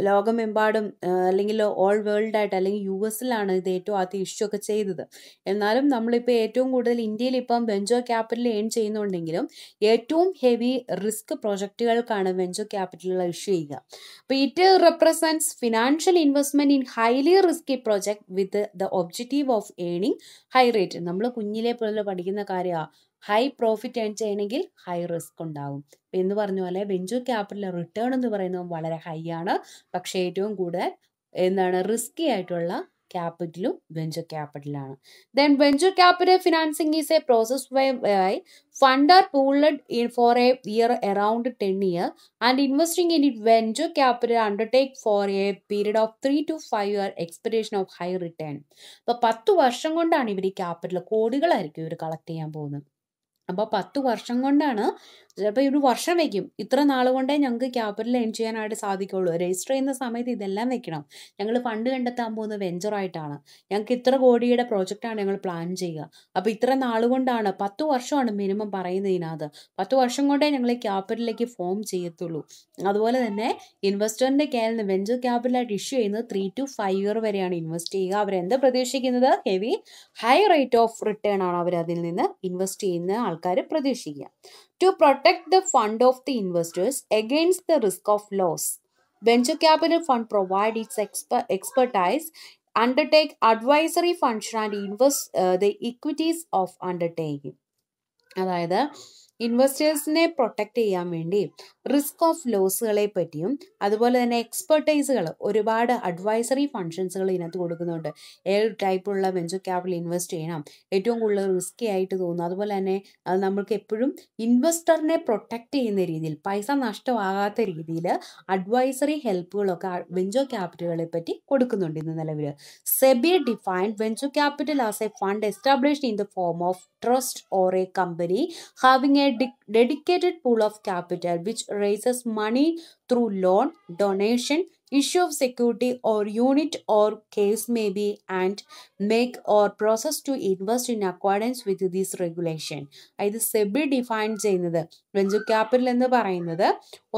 ലോകമെമ്പാടും അല്ലെങ്കിൽ ഓൾ വേൾഡ് ആയിട്ട് അല്ലെങ്കിൽ യു എസിലാണ് ഇത് ഏറ്റവും ആദ്യം ഇഷ്യൂ ഒക്കെ ചെയ്തത് എന്നാലും നമ്മളിപ്പോൾ ഏറ്റവും കൂടുതൽ ഇന്ത്യയിൽ ഇപ്പം വെഞ്ചോ ക്യാപിറ്റൽ ഏൺ ചെയ്യുന്നുണ്ടെങ്കിലും ഏറ്റവും ഹെവി റിസ്ക് പ്രൊജക്റ്റുകൾക്കാണ് വെഞ്ചോ ക്യാപിറ്റൽ ഇഷ്യൂ ചെയ്യുക അപ്പോൾ it represents financial investment in highly risky project with the objective of earning high rate നമ്മൾ കുഞ്ഞിലെ പോലെ പഠിക്കുന്ന കാര്യമാണ് ഹൈ പ്രോഫിറ്റ് ഏൺ ചെയ്യണമെങ്കിൽ ഹൈ റിസ്ക് ഉണ്ടാവും എന്ന് പറഞ്ഞ പോലെ വെഞ്ചു ക്യാപിറ്റൽ റിട്ടേൺ എന്ന് പറയുന്നത് വളരെ ഹൈ ആണ് പക്ഷേ ഏറ്റവും കൂടുതൽ എന്താണ് റിസ്കി ആയിട്ടുള്ള ക്യാപിറ്റലും വെഞ്ചർ ക്യാപിറ്റലാണ് then venture capital financing is a process by by fund are pooled for a year around ten year and investing in it venture capital undertake for a period of three to five year expectation of high return അപ്പോൾ പത്ത് വർഷം കൊണ്ടാണ് ഇവർ ഈ capital കോടികളായിരിക്കും ഇവർ collect ചെയ്യാൻ പോകുന്നത് അപ്പോൾ പത്ത് വർഷം കൊണ്ടാണ് ചിലപ്പോൾ ഒരു വർഷം വെക്കും ഇത്ര നാൾ കൊണ്ടേ ഞങ്ങൾക്ക് ക്യാപിറ്റൽ ഏൺ ചെയ്യാനായിട്ട് സാധിക്കുകയുള്ളൂ രജിസ്റ്റർ ചെയ്യുന്ന സമയത്ത് ഇതെല്ലാം വെക്കണം ഞങ്ങൾ ഫണ്ട് കണ്ടെത്താൻ പോകുന്ന വെഞ്ചറായിട്ടാണ് ഞങ്ങൾക്ക് ഇത്ര കോടിയുടെ പ്രോജക്റ്റാണ് ഞങ്ങൾ പ്ലാൻ ചെയ്യുക അപ്പോൾ ഇത്ര നാൾ കൊണ്ടാണ് പത്ത് വർഷമാണ് മിനിമം പറയുന്നത് ഇതിനകത്ത് പത്ത് വർഷം കൊണ്ടേ ഞങ്ങൾ ക്യാപിറ്റലിലേക്ക് ഫോം ചെയ്യത്തുള്ളൂ അതുപോലെ തന്നെ ഇൻവെസ്റ്ററിൻ്റെ കയ്യിൽ നിന്ന് വെഞ്ചർ ക്യാപിറ്റലായിട്ട് ഇഷ്യൂ ചെയ്യുന്നത് ത്രീ ടു ഫൈവ് ഇയർ വരെയാണ് ഇൻവെസ്റ്റ് ചെയ്യുക അവരെന്ത് പ്രതീക്ഷിക്കുന്നത് heavy high rate of return ആണ് അവർ അതിൽ നിന്ന് ഇൻവെസ്റ്റ് ചെയ്യുന്ന ആൾക്കാർ പ്രതീക്ഷിക്കുക to protect the fund of the investors against the risk of loss. Venture capital fund provide its expertise, undertake advisory function and invest uh, the equities of undertaking. അതായത് ഇൻവെസ്റ്റേഴ്സിനെ protect ചെയ്യാൻ വേണ്ടി risk of ലോസുകളെ പറ്റിയും അതുപോലെ തന്നെ എക്സ്പെർട്ടൈസുകൾ ഒരുപാട് advisory ഫങ്ഷൻസുകൾ ഇതിനകത്ത് കൊടുക്കുന്നുണ്ട് ഏത് ടൈപ്പുള്ള വെഞ്ചർ ക്യാപിറ്റൽ ഇൻവെസ്റ്റ് ചെയ്യണം ഏറ്റവും കൂടുതൽ റിസ്കി ആയിട്ട് തോന്നുന്നു അതുപോലെ തന്നെ അത് നമ്മൾക്ക് എപ്പോഴും ഇൻവെസ്റ്ററിനെ പ്രൊട്ടക്റ്റ് ചെയ്യുന്ന രീതിയിൽ പൈസ നഷ്ടമാകാത്ത രീതിയിൽ അഡ്വൈസറി ഹെൽപ്പുകളൊക്കെ വെഞ്ചർ ക്യാപിറ്റലുകളെ പറ്റി കൊടുക്കുന്നുണ്ട് ഇന്ന് നിലവിൽ SEBI defined venture capital as a fund established in the form of trust or a company having a a de dedicated pool of capital which raises money through loan, donation, issue of security or unit or case may be and make or process to invest in accordance with this regulation ഇത് SEBI define ചെയ്യുന്നത് venture capital എന്ന് പറയുന്നത്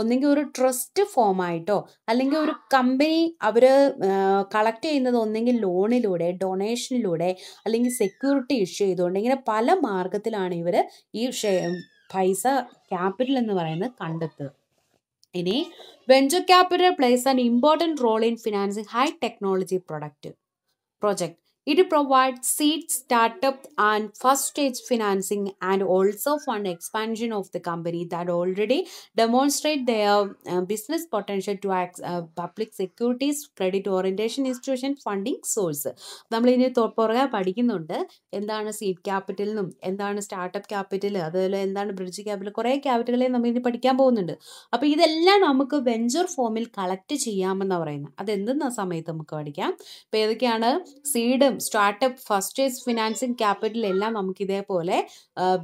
ഒന്നെങ്കിൽ ഒരു trust form ആയിട്ടോ അല്ലെങ്കിൽ ഒരു company അവർ collect ചെയ്യുന്നത് ഒന്നെങ്കിൽ ലോണിലൂടെ ഡൊണേഷനിലൂടെ അല്ലെങ്കിൽ സെക്യൂരിറ്റി ഇഷ്യൂ ചെയ്തുകൊണ്ട് ഇങ്ങനെ പല മാർഗത്തിലാണ് ഇവർ ഈ പൈസ ക്യാപിറ്റൽ എന്ന് പറയുന്നത് കണ്ടെത്തുക ഇനി venture capital plays an important role in financing high technology product project It provides seed, startup, and first stage financing and also fund expansion of the company that already demonstrate their uh, business potential to uh, public securities, credit orientation institution, funding source. നമ്മൾ ഇനി പുറകെ പഠിക്കുന്നുണ്ട് എന്താണ് seed ക്യാപിറ്റലിനും എന്താണ് startup capital അതുപോലെ എന്താണ് bridge capital കുറേ ക്യാപിറ്റലുകളെ നമ്മൾ ഇനി പഠിക്കാൻ പോകുന്നുണ്ട് അപ്പോൾ ഇതെല്ലാം നമുക്ക് വെഞ്ചർ ഫോമിൽ കളക്ട് ചെയ്യാമെന്നാണ് പറയുന്നത് അതെന്തെന്ന സമയത്ത് നമുക്ക് പഠിക്കാം അപ്പോൾ ഏതൊക്കെയാണ് സീഡ് ഫണ്ടും സ്റ്റാർട്ടപ്പ് ഫസ്റ്റേഴ്സ് ഫിനാൻസിങ് ക്യാപിറ്റൽ എല്ലാം നമുക്ക് ഇതേപോലെ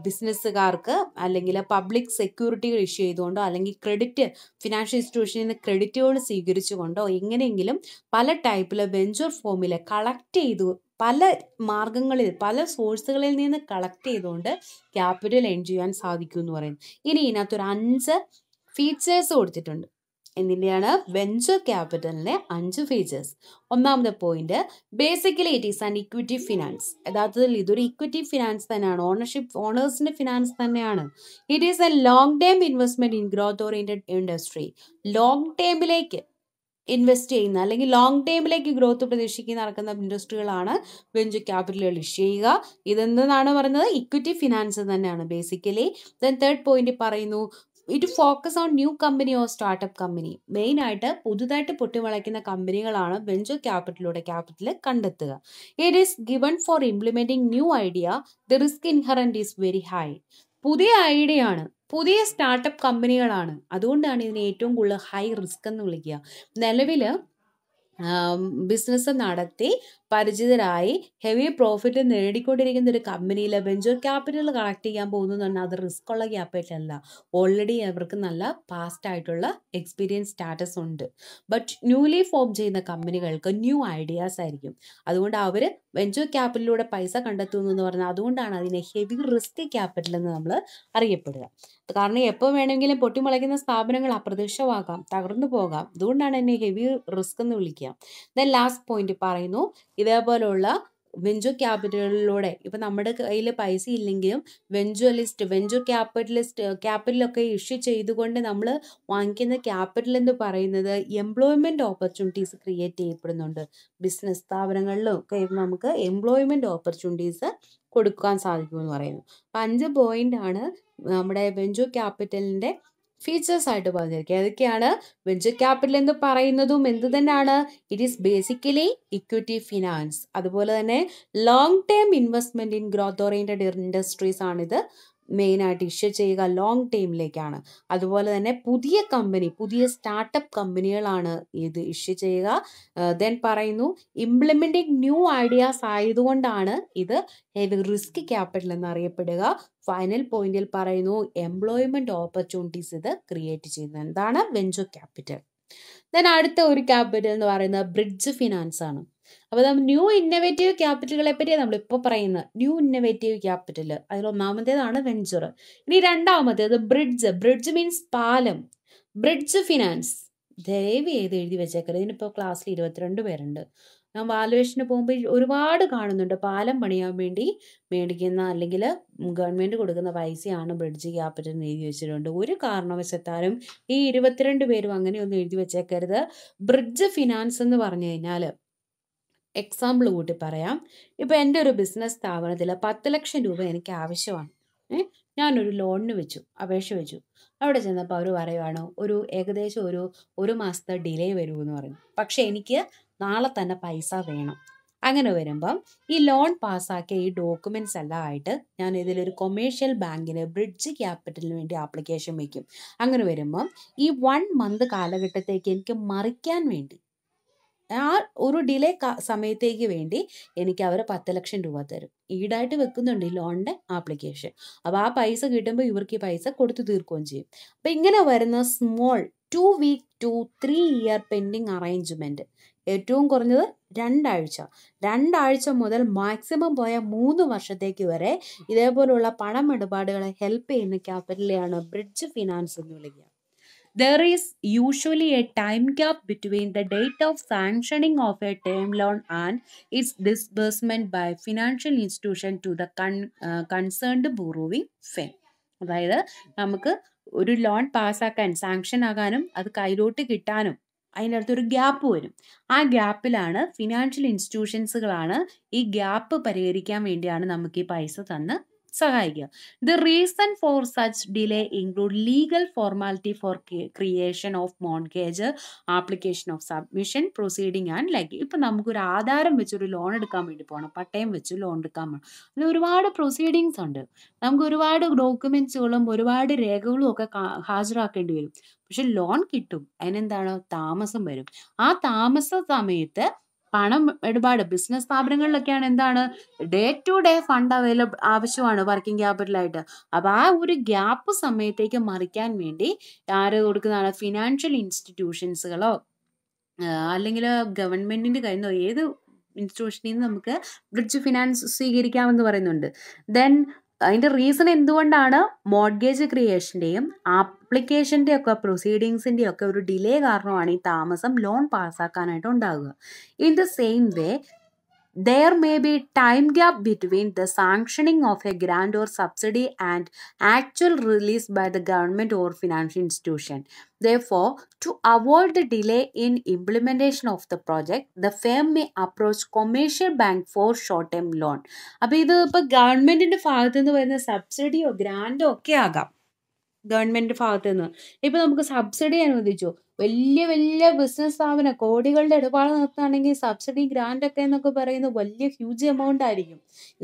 ബിസിനസ്സുകാർക്ക് അല്ലെങ്കിൽ പബ്ലിക് സെക്യൂരിറ്റികൾ ഇഷ്യൂ ചെയ്തുകൊണ്ടോ അല്ലെങ്കിൽ ക്രെഡിറ്റ് ഫിനാൻഷ്യൽ ഇൻസ്റ്റിറ്റ്യൂഷനിൽ നിന്ന് ക്രെഡിറ്റുകൾ സ്വീകരിച്ചുകൊണ്ടോ എങ്ങനെയെങ്കിലും പല ടൈപ്പിലെ വെഞ്ചർ ഫോമിൽ കളക്ട് ചെയ്തു പല മാർഗങ്ങളിൽ പല സോഴ്സുകളിൽ നിന്ന് കളക്ട് ചെയ്തുകൊണ്ട് ക്യാപിറ്റൽ എൻ ചെയ്യാൻ സാധിക്കും എന്ന് പറയുന്നു ഇനി ഇതിനകത്തൊരു അഞ്ച് ഫീച്ചേഴ്സ് കൊടുത്തിട്ടുണ്ട് എന്തിൻ്റെയാണ് വെഞ്ചർ ക്യാപിറ്റലിൻ്റെ അഞ്ച് ഫേജസ് ഒന്നാമത്തെ point basically it is an equity finance യഥാർത്ഥത്തിൽ ഇതൊരു ഇക്വിറ്റി ഫിനാൻസ് തന്നെയാണ് ഓണർഷിപ്പ് ഓണേഴ്സിൻ്റെ ഫിനാൻസ് തന്നെയാണ് it is a long term investment in growth oriented industry long ടേമിലേക്ക് ഇൻവെസ്റ്റ് ചെയ്യുന്ന അല്ലെങ്കിൽ ലോങ് ടേമിലേക്ക് ഗ്രോത്ത് പ്രതീക്ഷിക്കുന്ന നടക്കുന്ന ഇൻഡസ്ട്രികളാണ് വെഞ്ച് ക്യാപിറ്റലുകൾ ഇഷ്യൂ ചെയ്യുക ഇതെന്താണ് പറയുന്നത് ഇക്വിറ്റി ഫിനാൻസ് തന്നെയാണ് ബേസിക്കലി ദെൻ തേർഡ് പോയിന്റ് പറയുന്നു it focus on new company or startup company main ആയിട്ട് പുതുതായിട്ട് പൊട്ടിമുളയ്ക്കുന്ന കമ്പനികളാണ് വെഞ്ചർ ക്യാപിറ്റലിലൂടെ ക്യാപിറ്റൽ കണ്ടെത്തുക it is given for implementing new idea the risk inherent is very high പുതിയ ഐഡിയ ആണ് പുതിയ സ്റ്റാർട്ടപ്പ് കമ്പനികളാണ് അതുകൊണ്ടാണ് ഇതിന് ഏറ്റവും കൂടുതൽ ഹൈ റിസ്ക് എന്ന് വിളിക്കുക നിലവിൽ ബിസിനസ് നടത്തി പരിചിതരായി ഹെവി പ്രോഫിറ്റ് നേടിക്കൊണ്ടിരിക്കുന്ന ഒരു കമ്പനിയിൽ വെഞ്ചർ ക്യാപിറ്റൽ കണക്ട് ചെയ്യാൻ പോകുന്നതെന്ന് അത് റിസ്ക് ഉള്ള ക്യാപിറ്റലല്ല അല്ല ഓൾറെഡി അവർക്ക് നല്ല പാസ്റ്റ് ആയിട്ടുള്ള എക്സ്പീരിയൻസ് സ്റ്റാറ്റസ് ഉണ്ട് ബട്ട് ന്യൂലി ഫോം ചെയ്യുന്ന കമ്പനികൾക്ക് ന്യൂ ഐഡിയാസ് ആയിരിക്കും അതുകൊണ്ട് അവർ വെഞ്ചർ ക്യാപിറ്റലിലൂടെ പൈസ കണ്ടെത്തുന്നു എന്ന് പറഞ്ഞാൽ അതുകൊണ്ടാണ് അതിനെ ഹെവി റിസ്ക് ക്യാപിറ്റൽ എന്ന് നമ്മൾ അറിയപ്പെടുക കാരണം എപ്പോൾ വേണമെങ്കിലും പൊട്ടിമുളയ്ക്കുന്ന സ്ഥാപനങ്ങൾ അപ്രത്യക്ഷമാകാം തകർന്നു പോകാം അതുകൊണ്ടാണ് എന്നെ ഹെവി റിസ്ക് എന്ന് വിളിക്കുക ദെൻ ലാസ്റ്റ് പോയിന്റ് പറയുന്നു ഇതേപോലുള്ള വെഞ്ചർ ക്യാപിറ്റലിലൂടെ ഇപ്പം നമ്മുടെ കയ്യിൽ പൈസ ഇല്ലെങ്കിലും വെഞ്ചുവലിസ്റ്റ് വെഞ്ചർ ക്യാപിറ്റലിസ്റ്റ് ക്യാപിറ്റലൊക്കെ ഇഷ്യൂ ചെയ്തുകൊണ്ട് നമ്മൾ വാങ്ങിക്കുന്ന ക്യാപിറ്റൽ എന്ന് പറയുന്നത് എംപ്ലോയ്മെൻറ്റ് ഓപ്പർച്യൂണിറ്റീസ് ക്രിയേറ്റ് ചെയ്യപ്പെടുന്നുണ്ട് ബിസിനസ് സ്ഥാപനങ്ങളിലും ഒക്കെ നമുക്ക് എംപ്ലോയ്മെൻറ്റ് ഓപ്പർച്യൂണിറ്റീസ് കൊടുക്കാൻ സാധിക്കുമെന്ന് പറയുന്നു അപ്പം അഞ്ച് പോയിൻ്റ് ആണ് നമ്മുടെ വെഞ്ചർ ക്യാപിറ്റലിൻ്റെ ഫീച്ചേഴ്സ് ആയിട്ട് പറഞ്ഞിരിക്കുക ഏതൊക്കെയാണ് വെഞ്ചർ ക്യാപിറ്റൽ എന്ന് പറയുന്നതും എന്ത് തന്നെയാണ് it is basically equity finance അതുപോലെ തന്നെ long term investment in growth oriented industries ആണിത് മെയിനായിട്ട് ഇഷ്യൂ ചെയ്യുക ലോങ് ടൈമിലേക്കാണ് അതുപോലെ തന്നെ പുതിയ കമ്പനി പുതിയ സ്റ്റാർട്ടപ്പ് കമ്പനികളാണ് ഇത് ഇഷ്യൂ ചെയ്യുക ദെൻ പറയുന്നു ഇംപ്ലിമെൻറ്റിംഗ് ന്യൂ ഐഡിയാസ് ആയതുകൊണ്ടാണ് ഇത് ഹെവി റിസ്ക് ക്യാപിറ്റൽ എന്നറിയപ്പെടുക ഫൈനൽ പോയിന്റിൽ പറയുന്നു എംപ്ലോയ്മെൻറ്റ് ഓപ്പർച്യൂണിറ്റീസ് ഇത് ക്രിയേറ്റ് ചെയ്യുന്നത് എന്താണ് വെഞ്ചർ ക്യാപിറ്റൽ ദെൻ അടുത്ത ഒരു ക്യാപിറ്റൽ എന്ന് പറയുന്നത് ബ്രിഡ്ജ് ഫിനാൻസ് ആണ് അപ്പോൾ നമ്മൾ ന്യൂ ഇന്നവേറ്റീവ് ക്യാപിറ്റലുകളെ പറ്റിയാണ് നമ്മളിപ്പോൾ പറയുന്നത് ന്യൂ ഇന്നവേറ്റീവ് ക്യാപിറ്റൽ അതിൽ ഒന്നാമത്തേതാണ് വെഞ്ചർ ഇനി രണ്ടാമത്തേത് ബ്രിഡ്ജ് ബ്രിഡ്ജ് മീൻസ് പാലം ബ്രിഡ്ജ് ഫിനാൻസ് ദയവ് ചെയ്ത് എഴുതി വെച്ചേക്കരുത് ഇതിനിപ്പോൾ ക്ലാസ്സിൽ ഇരുപത്തിരണ്ട് പേരുണ്ട് ഞാൻ വാലുവേഷന് പോകുമ്പോൾ ഒരുപാട് കാണുന്നുണ്ട് പാലം പണിയാൻ വേണ്ടി മേടിക്കുന്ന അല്ലെങ്കിൽ ഗവൺമെൻറ് കൊടുക്കുന്ന പൈസയാണ് ബ്രിഡ്ജ് ക്യാപിറ്റൽ എന്ന് എഴുതി വെച്ചിട്ടുണ്ട് ഒരു കാരണവശത്താലും ഈ ഇരുപത്തിരണ്ട് പേരും അങ്ങനെയൊന്നും എഴുതി വെച്ചേക്കരുത് ബ്രിഡ്ജ് ഫിനാൻസ് എന്ന് പറഞ്ഞു കഴിഞ്ഞാൽ എക്സാമ്പിൾ കൂട്ടി പറയാം ഇപ്പോൾ എൻ്റെ ഒരു ബിസിനസ് സ്ഥാപനത്തിൽ പത്ത് ലക്ഷം രൂപ എനിക്ക് ആവശ്യമാണ് ഞാനൊരു ലോണിന് വെച്ചു അപേക്ഷ വെച്ചു അവിടെ ചെന്നപ്പോൾ അവർ പറയുവാണ് ഒരു ഏകദേശം ഒരു ഒരു മാസത്തെ ഡിലേ വരുമെന്ന് പറഞ്ഞു പക്ഷേ എനിക്ക് നാളെ തന്നെ പൈസ വേണം അങ്ങനെ വരുമ്പം ഈ ലോൺ പാസ്സാക്കിയ ഈ ഡോക്യുമെൻറ്റ്സ് എല്ലാം ആയിട്ട് ഞാൻ ഇതിലൊരു കൊമേഴ്ഷ്യൽ ബാങ്കിന് ബ്രിഡ്ജ് ക്യാപിറ്റലിന് വേണ്ടി ആപ്ലിക്കേഷൻ വയ്ക്കും അങ്ങനെ വരുമ്പം ഈ വൺ മന്ത് കാലഘട്ടത്തേക്ക് എനിക്ക് മറിക്കാൻ വേണ്ടി ആ ഒരു ഡിലേ സമയത്തേക്ക് വേണ്ടി എനിക്ക് അവർ പത്ത് ലക്ഷം രൂപ തരും ഈടായിട്ട് വെക്കുന്നുണ്ട് ഈ ലോണിൻ്റെ ആപ്ലിക്കേഷൻ അപ്പോൾ ആ പൈസ കിട്ടുമ്പോൾ ഇവർക്ക് ഈ പൈസ കൊടുത്തു തീർക്കുകയും ചെയ്യും അപ്പോൾ ഇങ്ങനെ വരുന്ന small two week to three year pending arrangement ഏറ്റവും കുറഞ്ഞത് രണ്ടാഴ്ച രണ്ടാഴ്ച മുതൽ മാക്സിമം പോയ മൂന്ന് വർഷത്തേക്ക് വരെ ഇതേപോലുള്ള പണം ഇടപാടുകളെ ഹെൽപ്പ് ചെയ്യുന്ന ക്യാപിറ്റലെയാണ് ബ്രിഡ്ജ് ഫിനാൻസ് എന്ന് വിളിക്കുക there is usually a time gap between the date of sanctioning of a term loan and its disbursement by financial institution to the con, uh, concerned borrowing firm അതായത് നമുക്ക് ഒരു loan പാസ്സാക്കാൻ sanction ആകാനും അത് കയ്യിലോട്ട് കിട്ടാനും അതിൻ്റെ അടുത്തൊരു ഗ്യാപ്പ് വരും ആ ഗ്യാപ്പിലാണ് ഫിനാൻഷ്യൽ ഇൻസ്റ്റിറ്റ്യൂഷൻസുകളാണ് ഈ ഗ്യാപ്പ് പരിഹരിക്കാൻ വേണ്ടിയാണ് നമുക്ക് ഈ പൈസ തന്ന് സഹായിക്കുക the reason for such delay include legal formality for creation of mortgage application of submission proceeding and like ഇപ്പം നമുക്കൊരു ആധാരം വെച്ചൊരു ലോൺ എടുക്കാൻ വേണ്ടി പോകണം പട്ടയം വെച്ച് ലോൺ എടുക്കാൻ പോകണം അതിൽ ഒരുപാട് പ്രൊസീഡിങ്സ് ഉണ്ട് നമുക്ക് ഒരുപാട് ഡോക്യുമെൻസുകളും ഒരുപാട് രേഖകളും ഒക്കെ ഹാജരാക്കേണ്ടി വരും പക്ഷെ ലോൺ കിട്ടും അതിനെന്താണ് താമസം വരും ആ താമസ സമയത്ത് പണം ഇടപാട് ബിസിനസ് സ്ഥാപനങ്ങളിലൊക്കെയാണ് എന്താണ് day to day fund available ആവശ്യമാണ് വർക്കിംഗ് ക്യാപിറ്റലായിട്ട് അപ്പോൾ ആ ഒരു ഗ്യാപ്പ് സമയത്തേക്ക് മറിക്കാൻ വേണ്ടി ആര് കൊടുക്കുന്നതാണ് ഫിനാൻഷ്യൽ ഇൻസ്റ്റിറ്റ്യൂഷൻസുകളോ അല്ലെങ്കിൽ ഗവൺമെൻറ്റിൻ്റെ കയ്യിൽ നിന്നോ ഏത് ഇൻസ്റ്റിറ്റ്യൂഷനിൽ നിന്ന് നമുക്ക് ബ്രിഡ്ജ് ഫിനാൻസ് സ്വീകരിക്കാമെന്ന് പറയുന്നുണ്ട് ദെൻ അതിൻ്റെ റീസൺ എന്തുകൊണ്ടാണ് മോഡ്ഗേജ് ക്രിയേഷൻ്റെയും ആപ്പ് അപ്ലിക്കേഷൻ്റെ ഒക്കെ പ്രൊസീഡിങ്സിൻ്റെ ഒക്കെ ഒരു ഡിലേ കാരണമാണ് ഈ താമസം ലോൺ പാസ്സാക്കാനായിട്ട് ഉണ്ടാകുക in the same way there may be time gap between the sanctioning of a grant or subsidy and actual release by the government or financial institution the for to avoid the delay in implementation of the project, the firm may approach commercial bank for short term loan അപ്പോൾ ഇത് ഇപ്പോൾ ഗവൺമെൻറ്റിൻ്റെ ഭാഗത്തുനിന്ന് വരുന്ന സബ്സിഡിയോ ഗ്രാൻഡോ ഒക്കെ ആകാം ഗവൺമെന്റിന്റെ ഭാഗത്ത് നിന്ന് ഇപ്പൊ നമുക്ക് സബ്സിഡി അനുവദിച്ചു വലിയ വലിയ ബിസിനസ് സ്ഥാപനം കോടികളുടെ ഇടപാട് നടത്തുകയാണെങ്കിൽ സബ്സിഡി ഗ്രാൻഡ് ഒക്കെ എന്നൊക്കെ പറയുന്നത് വലിയ ഹ്യൂജ് എമൗണ്ട് ആയിരിക്കും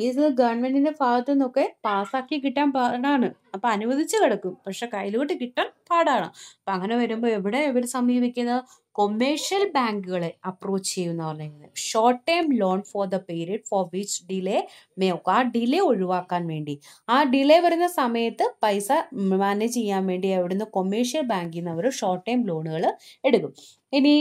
ഇത് ഗവൺമെന്റിന്റെ ഭാഗത്ത് നിന്നൊക്കെ പാസ്സാക്കി കിട്ടാൻ പാടാണ് അപ്പൊ അനുവദിച്ചു കിടക്കും പക്ഷെ കയ്യിലോട്ട് കിട്ടാൻ പാടാണ് അപ്പൊ അങ്ങനെ വരുമ്പോൾ എവിടെ എവിടെ സമീപിക്കുന്നത് കൊമേഴ്ഷ്യൽ ബാങ്കുകളെ അപ്രോച്ച് ചെയ്യുന്ന പറഞ്ഞാൽ short term loan for the period for which delay may ആ ഡിലേ ഒഴിവാക്കാൻ വേണ്ടി ആ ഡിലേ വരുന്ന സമയത്ത് പൈസ മാനേജ് ചെയ്യാൻ വേണ്ടി അവിടുന്ന് കൊമേഴ്ഷ്യൽ ബാങ്കിൽ നിന്ന് അവർ ഷോർട്ട് ടേം ലോണുകൾ എടുക്കും ഇനി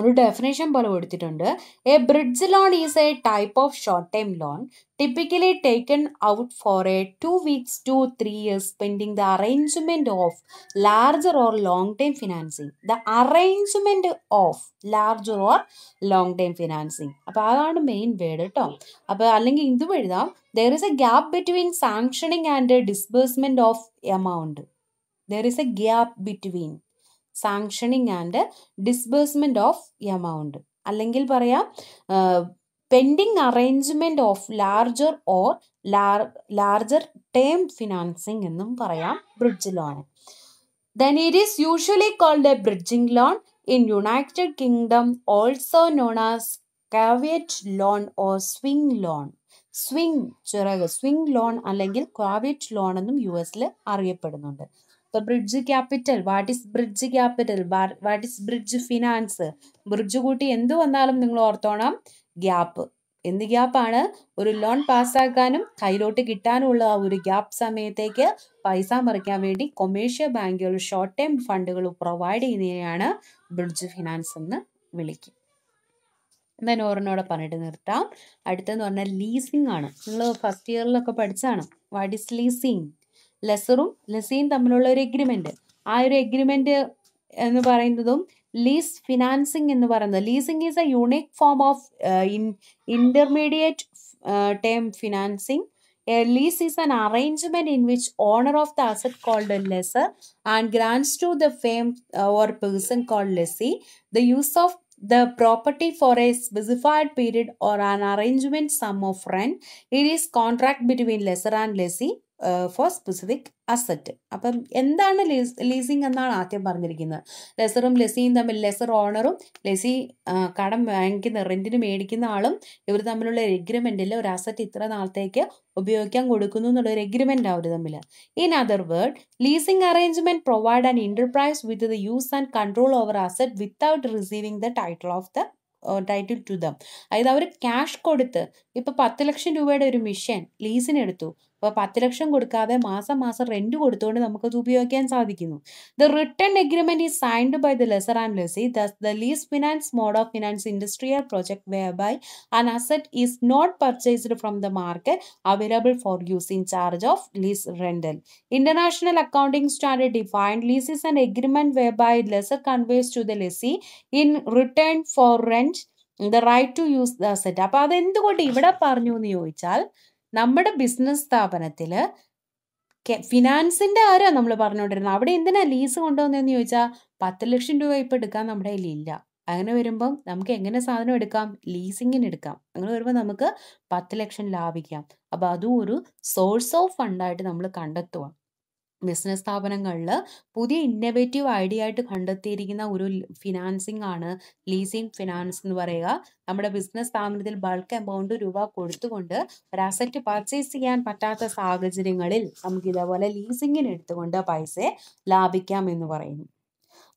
ഒരു ഡെഫിനേഷൻ പോലെ കൊടുത്തിട്ടുണ്ട് a bridge loan is a type of short time loan typically taken out for a two weeks to three years pending the arrangement of larger or long time financing the arrangement of larger or long time financing അപ്പോൾ അതാണ് main word കേട്ടോ അപ്പോൾ അല്ലെങ്കിൽ ഇതും എഴുതാം there is a gap between sanctioning and disbursement of amount there is a gap between sanctioning and disbursement of amount അല്ലെങ്കിൽ പറയാം pending arrangement of larger or larger term financing എന്നും പറയാം bridge loan then it is usually called a bridging loan in United Kingdom also known as caveat loan or swing loan swing ചിറക് swing loan അല്ലെങ്കിൽ caveat loan എന്നും U എസിൽ അറിയപ്പെടുന്നുണ്ട് ഇപ്പോൾ bridge capital what is bridge capital what is bridge finance bridge കൂട്ടി എന്ത് വന്നാലും നിങ്ങൾ ഓർത്തോണം ഗ്യാപ്പ് എന്ത് ഗ്യാപ്പാണ് ഒരു ലോൺ പാസ്സാക്കാനും കയ്യിലോട്ട് കിട്ടാനുള്ള ആ ഒരു ഗ്യാപ്പ് സമയത്തേക്ക് പൈസ മറിക്കാൻ വേണ്ടി കൊമേഴ്ഷ്യൽ ബാങ്കുകൾ ഷോർട്ട് ടേം ഫണ്ടുകൾ പ്രൊവൈഡ് ചെയ്യുന്നതിനെയാണ് ബ്രിഡ്ജ് ഫിനാൻസ് എന്ന് വിളിക്കും എന്തായാലും ഓരോന്നോടെ പറഞ്ഞിട്ട് നിർത്താം അടുത്തെന്ന് പറഞ്ഞാൽ ലീസിംഗ് ആണ് നിങ്ങൾ ഫസ്റ്റ് ഇയറിലൊക്കെ പഠിച്ചാണ് വാട്ട് ഈസ് ലീസിംഗ് ലെസറും ലെസിയും തമ്മിലുള്ള ഒരു എഗ്രിമെൻ്റ് ആ ഒരു എഗ്രിമെൻ്റ് എന്ന് പറയുന്നതും ലീസ് ഫിനാൻസിങ് എന്ന് പറയുന്നത് leasing is a unique form of intermediate term financing lease is an arrangement in which owner of the asset called lessor and grants to the firm or person called lessee the use of the property for a specified period or an arrangement sum of rent it is contract between lessor and lessee for specific asset അപ്പം എന്താണ് leasing എന്നാണ് ആദ്യം പറഞ്ഞിരിക്കുന്നത് ലെസറും ലെസിയും തമ്മിൽ lesser ഓണറും lessee കടം വാങ്ങിക്കുന്ന റെന്റിന് മേടിക്കുന്ന ആളും ഇവർ തമ്മിലുള്ള ഒരു എഗ്രിമെൻറ്റിൽ ഒരു അസറ്റ് ഇത്ര നാളത്തേക്ക് ഉപയോഗിക്കാൻ കൊടുക്കുന്നു എന്നുള്ള ഒരു എഗ്രിമെൻ്റ് അവർ തമ്മിൽ in other word leasing arrangement provide an enterprise with the use and control over asset without receiving the title of the title to them അതായത് അവർ ക്യാഷ് കൊടുത്ത് ഇപ്പോൾ പത്ത് ലക്ഷം രൂപയുടെ ഒരു മിഷൻ ലീസിന് എടുത്തു അപ്പോൾ പത്ത് ലക്ഷം കൊടുക്കാതെ മാസം മാസം റെൻറ്റ് കൊടുത്തുകൊണ്ട് നമുക്കത് ഉപയോഗിക്കാൻ സാധിക്കുന്നു the return agreement is signed by the lessor and lessee thus the lease finance mode of finance industrial project whereby an asset is not purchased from the market available for use in charge of lease rental international accounting standard defined lease is an agreement whereby lessor conveys to the lessee in return for rent the right to use the asset അപ്പോൾ അതെന്തുകൊണ്ട് ഇവിടെ പറഞ്ഞു എന്ന് ചോദിച്ചാൽ നമ്മുടെ business സ്ഥാപനത്തിൽ ഫിനാൻസിൻ്റെ ആരാ നമ്മൾ പറഞ്ഞുകൊണ്ടിരുന്നത് അവിടെ എന്തിനാ ലീസ് കൊണ്ടുവന്നതെന്ന് ചോദിച്ചാൽ പത്ത് ലക്ഷം രൂപ ഇപ്പം എടുക്കാൻ നമ്മുടെ ഇല്ല അങ്ങനെ വരുമ്പം നമുക്ക് എങ്ങനെ സാധനം എടുക്കാം ലീസിങ്ങിന് എടുക്കാം അങ്ങനെ വരുമ്പോൾ നമുക്ക് പത്ത് ലക്ഷം ലാഭിക്കാം അപ്പോൾ അതും ഒരു സോഴ്സ് ഓഫ് ഫണ്ടായിട്ട് നമ്മൾ കണ്ടെത്തുക ബിസിനസ് സ്ഥാപനങ്ങളിൽ പുതിയ ഇന്നവേറ്റീവ് ഐഡിയ ആയിട്ട് കണ്ടെത്തിയിരിക്കുന്ന ഒരു ഫിനാൻസിങ് ആണ് ലീസിങ് ഫിനാൻസ് എന്ന് പറയുക നമ്മുടെ ബിസിനസ് സ്ഥാപനത്തിൽ ബൾക്ക് എമൗണ്ട് രൂപ കൊടുത്തുകൊണ്ട് ഒരു അസറ്റ് പർച്ചേസ് ചെയ്യാൻ പറ്റാത്ത സാഹചര്യങ്ങളിൽ നമുക്ക് ഇതേപോലെ ലീസിങ്ങിന് എടുത്തുകൊണ്ട് പൈസ ലാഭിക്കാം എന്ന് പറയുന്നു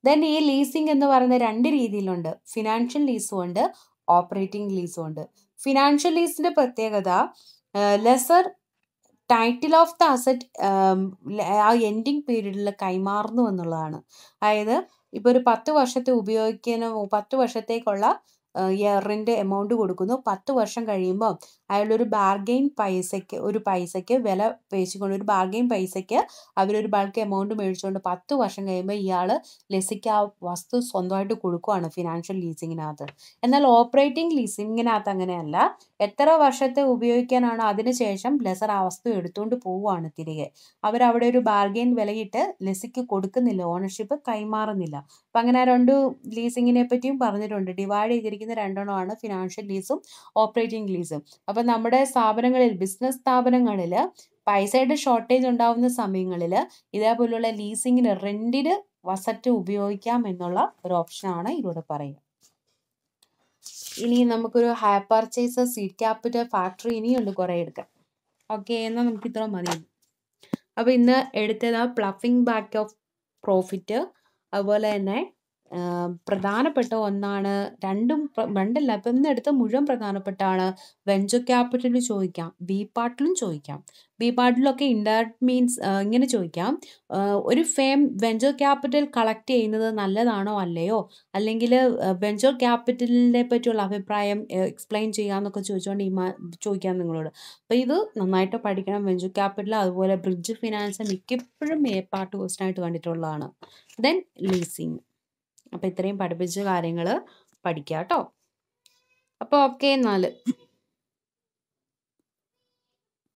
ദെൻ ഈ ലീസിംഗ് എന്ന് പറയുന്ന രണ്ട് രീതിയിലുണ്ട് ഫിനാൻഷ്യൽ ലീസും ഉണ്ട് ഓപ്പറേറ്റിംഗ് ലീസും ഉണ്ട് ഫിനാൻഷ്യൽ ലീസിന്റെ പ്രത്യേകത lessor title of the asset ആ എൻഡിങ് പീരീഡിൽ കൈമാറുന്നു എന്നുള്ളതാണ് അതായത് ഇപ്പോൾ ഒരു പത്ത് വർഷത്തെ ഉപയോഗിക്കുന്ന പത്ത് വർഷത്തേക്കുള്ള ഇയറിൻ്റെ എമൗണ്ട് കൊടുക്കുന്നു പത്ത് വർഷം കഴിയുമ്പോൾ അയാളൊരു ബാർഗെയിൻ പൈസയ്ക്ക് ഒരു പൈസയ്ക്ക് വില പേശിക്കൊണ്ട് ഒരു ബാർഗെയിൻ പൈസയ്ക്ക് അവരൊരു ബൾക്ക് എമൗണ്ട് മേടിച്ചുകൊണ്ട് പത്ത് വർഷം കഴിയുമ്പോൾ ഇയാൾ ലസിക്ക് ആ വസ്തു സ്വന്തമായിട്ട് കൊടുക്കുകയാണ് ഫിനാൻഷ്യൽ ലീസിങ്ങിനകത്ത് എന്നാൽ ഓപ്പറേറ്റിംഗ് ലീസിങ്ങിനകത്ത് അങ്ങനെയല്ല എത്ര വർഷത്തെ ഉപയോഗിക്കാനാണ് അതിനുശേഷം ലെസർ ആ വസ്തു എടുത്തുകൊണ്ട് പോവുകയാണ് തിരികെ അവരവിടെ ഒരു ബാർഗെയിൻ വിലയിട്ട് ലെസിക്ക് കൊടുക്കുന്നില്ല ഓണർഷിപ്പ് കൈമാറുന്നില്ല അപ്പം അങ്ങനെ രണ്ട് ലീസിങ്ങിനെ പറ്റിയും പറഞ്ഞിട്ടുണ്ട് ഡിവൈഡ് ചെയ്തിരിക്കുന്നത് ഉപയോഗിക്കുന്ന രണ്ടെണ്ണമാണ് ഫിനാൻഷ്യൽ ലീസും ഓപ്പറേറ്റിംഗ് ലീസും അപ്പം നമ്മുടെ സ്ഥാപനങ്ങളിൽ ബിസിനസ് സ്ഥാപനങ്ങളിൽ പൈസയുടെ ഷോർട്ടേജ് ഉണ്ടാവുന്ന സമയങ്ങളിൽ ഇതേപോലുള്ള ലീസിങ്ങിന് റെന്റിന് വസറ്റ് ഉപയോഗിക്കാം എന്നുള്ള ഒരു ഓപ്ഷനാണ് ഇതിലൂടെ പറയുക ഇനി നമുക്കൊരു hire purchase seed capital factory ഇനിയുണ്ട് കുറേ എടുക്കാം ഓക്കെ എന്നാൽ നമുക്ക് ഇത്ര മതി അപ്പോൾ ഇന്ന് എടുത്തത് പ്ലഫിംഗ് ബാക്ക് ഓഫ് പ്രോഫിറ്റ് അതുപോലെ തന്നെ പ്രധാനപ്പെട്ട ഒന്നാണ് രണ്ടും രണ്ടല്ല ഇപ്പം ഇന്നെടുത്ത മുഴുവൻ പ്രധാനപ്പെട്ടാണ് വെഞ്ചർ ക്യാപിറ്റൽ ചോദിക്കാം ബി പാർട്ടിലും ചോദിക്കാം ബി പാർട്ടിലൊക്കെ ഇൻഡയറക്റ്റ് മീൻസ് ഇങ്ങനെ ചോദിക്കാം ഒരു ഫേം വെഞ്ചർ ക്യാപിറ്റൽ കളക്ട് ചെയ്യുന്നത് നല്ലതാണോ അല്ലയോ അല്ലെങ്കിൽ വെഞ്ചർ ക്യാപിറ്റലിനെ പറ്റിയുള്ള അഭിപ്രായം എക്സ്പ്ലെയിൻ ചെയ്യാമെന്നൊക്കെ ചോദിച്ചുകൊണ്ട് ഈ ചോദിക്കാം നിങ്ങളോട് അപ്പോൾ ഇത് നന്നായിട്ട് പഠിക്കണം വെഞ്ചർ ക്യാപിറ്റൽ അതുപോലെ ബ്രിഡ്ജ് ഫിനാൻസ് മിക്കപ്പോഴും എ പാർട്ട് ക്വസ്റ്റൻ ആയിട്ട് കണ്ടിട്ടുള്ളതാണ് ദെൻ ലീസിങ് അപ്പോൾ ഇത്രയും പഠിപ്പിച്ച കാര്യങ്ങൾ പഠിക്കാം കേട്ടോ അപ്പോൾ ഓക്കെ എന്നാൽ